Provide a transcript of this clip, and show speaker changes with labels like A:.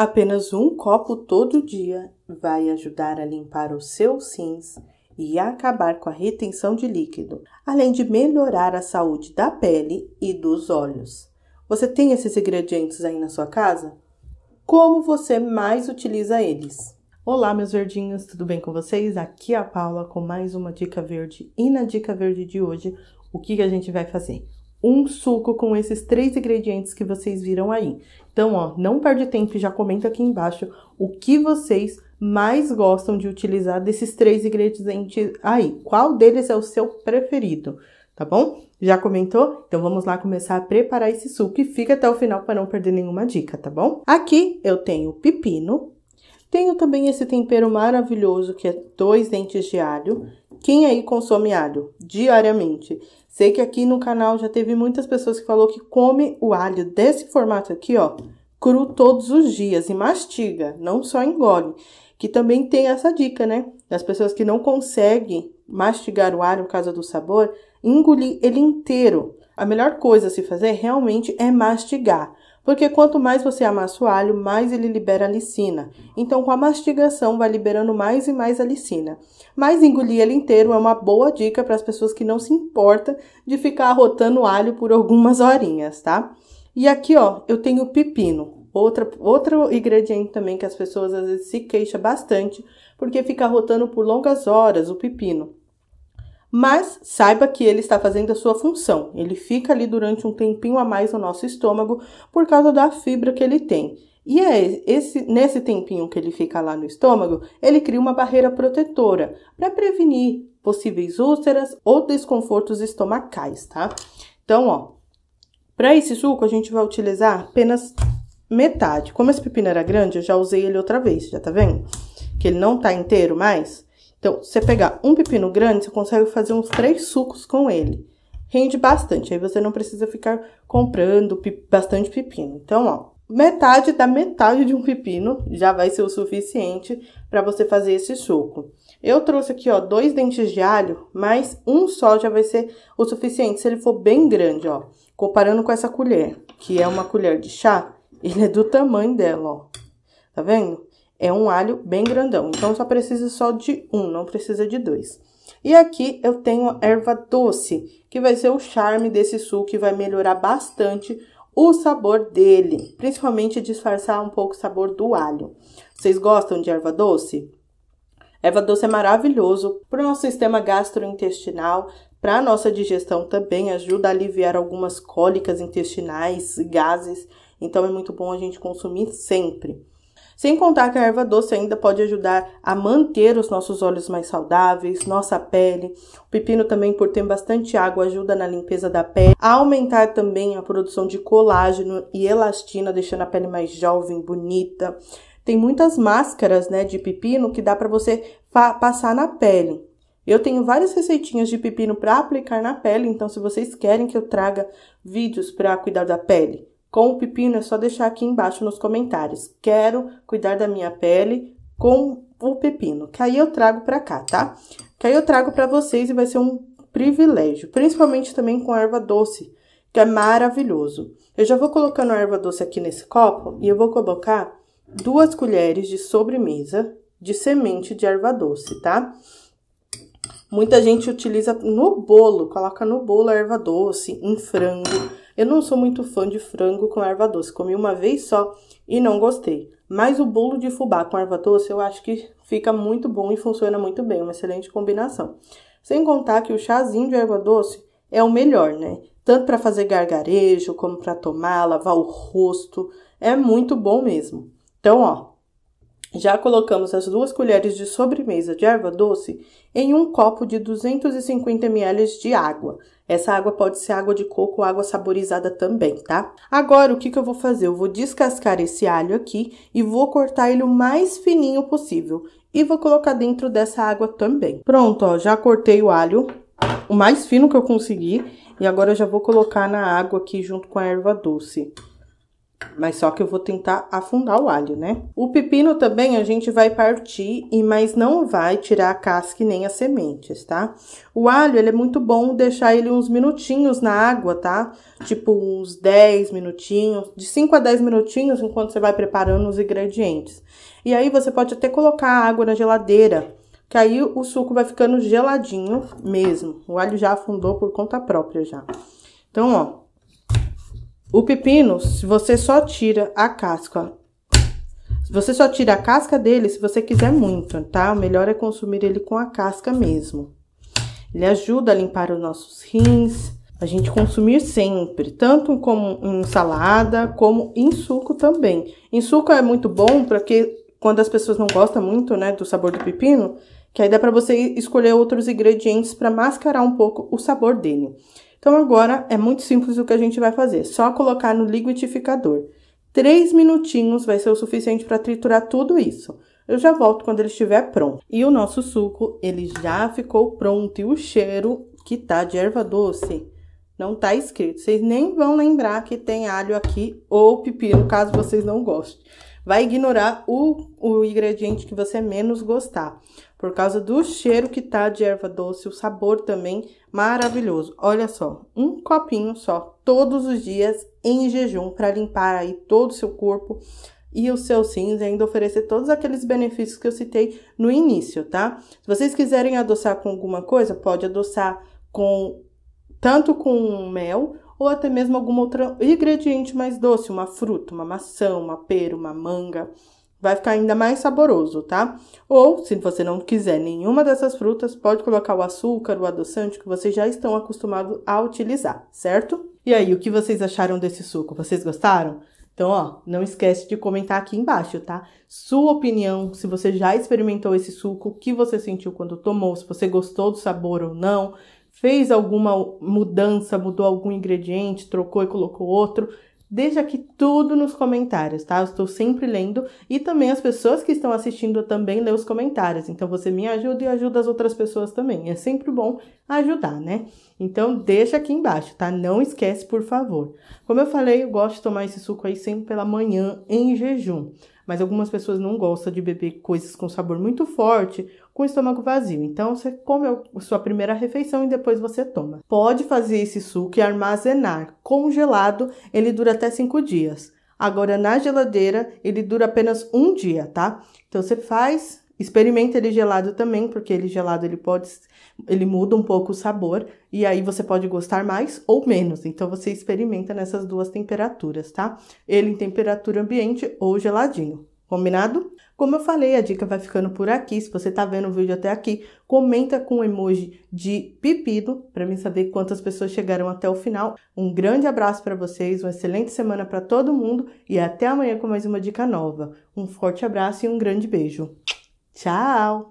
A: Apenas um copo todo dia vai ajudar a limpar os seus rins e acabar com a retenção de líquido, além de melhorar a saúde da pele e dos olhos. Você tem esses ingredientes aí na sua casa? Como você mais utiliza eles? Olá, meus verdinhos, tudo bem com vocês? Aqui é a Paula com mais uma dica verde. E na dica verde de hoje, o que a gente vai fazer? um suco com esses três ingredientes que vocês viram aí. Então, ó, não perde tempo e já comenta aqui embaixo o que vocês mais gostam de utilizar desses três ingredientes aí. Qual deles é o seu preferido, tá bom? Já comentou? Então vamos lá começar a preparar esse suco e fica até o final para não perder nenhuma dica, tá bom? Aqui eu tenho pepino, tenho também esse tempero maravilhoso que é dois dentes de alho, quem aí consome alho diariamente? Sei que aqui no canal já teve muitas pessoas que falou que come o alho desse formato aqui, ó, cru todos os dias e mastiga, não só engole. Que também tem essa dica, né? Das pessoas que não conseguem mastigar o alho por causa do sabor, engolir ele inteiro. A melhor coisa a se fazer realmente é mastigar. Porque quanto mais você amassa o alho, mais ele libera a licina. Então, com a mastigação, vai liberando mais e mais a licina. Mas engolir ele inteiro é uma boa dica para as pessoas que não se importam de ficar rotando o alho por algumas horinhas, tá? E aqui, ó, eu tenho pepino. Outra, outro ingrediente também que as pessoas às vezes se queixam bastante, porque fica rotando por longas horas o pepino mas saiba que ele está fazendo a sua função. Ele fica ali durante um tempinho a mais no nosso estômago por causa da fibra que ele tem. E é esse, nesse tempinho que ele fica lá no estômago, ele cria uma barreira protetora para prevenir possíveis úlceras ou desconfortos estomacais, tá? Então, ó, para esse suco a gente vai utilizar apenas metade. Como esse pepino era grande, eu já usei ele outra vez, já tá vendo? Que ele não tá inteiro mais. Então, você pegar um pepino grande, você consegue fazer uns três sucos com ele. Rende bastante, aí você não precisa ficar comprando pe bastante pepino. Então, ó, metade da metade de um pepino já vai ser o suficiente para você fazer esse suco. Eu trouxe aqui, ó, dois dentes de alho, mas um só já vai ser o suficiente se ele for bem grande, ó. Comparando com essa colher, que é uma colher de chá, ele é do tamanho dela, ó. Tá vendo? É um alho bem grandão, então só precisa só de um, não precisa de dois. E aqui eu tenho erva doce, que vai ser o charme desse suco, que vai melhorar bastante o sabor dele, principalmente disfarçar um pouco o sabor do alho. Vocês gostam de erva doce? Erva doce é maravilhoso para o nosso sistema gastrointestinal, para a nossa digestão também, ajuda a aliviar algumas cólicas intestinais, gases, então é muito bom a gente consumir sempre. Sem contar que a erva doce ainda pode ajudar a manter os nossos olhos mais saudáveis, nossa pele. O pepino também, por ter bastante água, ajuda na limpeza da pele, a aumentar também a produção de colágeno e elastina, deixando a pele mais jovem, bonita. Tem muitas máscaras, né, de pepino que dá para você passar na pele. Eu tenho várias receitinhas de pepino para aplicar na pele, então se vocês querem que eu traga vídeos para cuidar da pele, com o pepino é só deixar aqui embaixo nos comentários. Quero cuidar da minha pele com o pepino, que aí eu trago para cá, tá? Que aí eu trago para vocês e vai ser um privilégio, principalmente também com erva doce, que é maravilhoso. Eu já vou colocando a erva doce aqui nesse copo e eu vou colocar duas colheres de sobremesa de semente de erva doce, tá? Muita gente utiliza no bolo, coloca no bolo a erva doce, em frango. Eu não sou muito fã de frango com erva doce. Comi uma vez só e não gostei. Mas o bolo de fubá com erva doce eu acho que fica muito bom e funciona muito bem. Uma excelente combinação. Sem contar que o chazinho de erva doce é o melhor, né? Tanto para fazer gargarejo, como para tomar, lavar o rosto. É muito bom mesmo. Então, ó, já colocamos as duas colheres de sobremesa de erva doce em um copo de 250 ml de água. Essa água pode ser água de coco ou água saborizada também, tá? Agora, o que, que eu vou fazer? Eu vou descascar esse alho aqui e vou cortar ele o mais fininho possível. E vou colocar dentro dessa água também. Pronto, ó, já cortei o alho, o mais fino que eu consegui E agora eu já vou colocar na água aqui junto com a erva doce mas só que eu vou tentar afundar o alho, né? O pepino também a gente vai partir, e mas não vai tirar a casca nem as sementes, tá? O alho, ele é muito bom deixar ele uns minutinhos na água, tá? Tipo uns 10 minutinhos, de 5 a 10 minutinhos, enquanto você vai preparando os ingredientes. E aí você pode até colocar a água na geladeira, que aí o suco vai ficando geladinho mesmo. O alho já afundou por conta própria já. Então, ó, o pepino, se você só tira a casca. Você só tira a casca dele se você quiser muito, tá? O melhor é consumir ele com a casca mesmo. Ele ajuda a limpar os nossos rins. A gente consumir sempre, tanto como em salada, como em suco também. Em suco é muito bom porque quando as pessoas não gostam muito, né, do sabor do pepino, que aí dá para você escolher outros ingredientes para mascarar um pouco o sabor dele. Então, agora é muito simples o que a gente vai fazer. Só colocar no liquidificador. Três minutinhos vai ser o suficiente para triturar tudo isso. Eu já volto quando ele estiver pronto. E o nosso suco, ele já ficou pronto. E o cheiro que tá de erva doce não tá escrito. Vocês nem vão lembrar que tem alho aqui ou pepino, caso vocês não gostem vai ignorar o, o ingrediente que você menos gostar, por causa do cheiro que tá de erva doce, o sabor também maravilhoso. Olha só, um copinho só todos os dias em jejum para limpar aí todo o seu corpo e os seus rins, e ainda oferecer todos aqueles benefícios que eu citei no início, tá? Se vocês quiserem adoçar com alguma coisa, pode adoçar com tanto com mel ou até mesmo algum outro ingrediente mais doce, uma fruta, uma maçã, uma pera, uma manga. Vai ficar ainda mais saboroso, tá? Ou, se você não quiser nenhuma dessas frutas, pode colocar o açúcar, o adoçante que vocês já estão acostumados a utilizar, certo? E aí, o que vocês acharam desse suco? Vocês gostaram? Então, ó, não esquece de comentar aqui embaixo, tá? Sua opinião, se você já experimentou esse suco, o que você sentiu quando tomou, se você gostou do sabor ou não, fez alguma mudança, mudou algum ingrediente, trocou e colocou outro. Deixa aqui tudo nos comentários, tá? Eu estou sempre lendo e também as pessoas que estão assistindo também lê os comentários. Então você me ajuda e ajuda as outras pessoas também. É sempre bom ajudar, né? Então deixa aqui embaixo, tá? Não esquece, por favor. Como eu falei, eu gosto de tomar esse suco aí sempre pela manhã em jejum mas algumas pessoas não gostam de beber coisas com sabor muito forte com o estômago vazio. Então você come a sua primeira refeição e depois você toma. Pode fazer esse suco e armazenar. Congelado, ele dura até 5 dias. Agora na geladeira, ele dura apenas um dia, tá? Então você faz Experimenta ele gelado também, porque ele gelado ele pode ele muda um pouco o sabor e aí você pode gostar mais ou menos. Então você experimenta nessas duas temperaturas, tá? Ele em temperatura ambiente ou geladinho. Combinado? Como eu falei, a dica vai ficando por aqui. Se você tá vendo o vídeo até aqui, comenta com o emoji de pepino para mim saber quantas pessoas chegaram até o final. Um grande abraço para vocês, uma excelente semana para todo mundo e até amanhã com mais uma dica nova. Um forte abraço e um grande beijo. Tchau!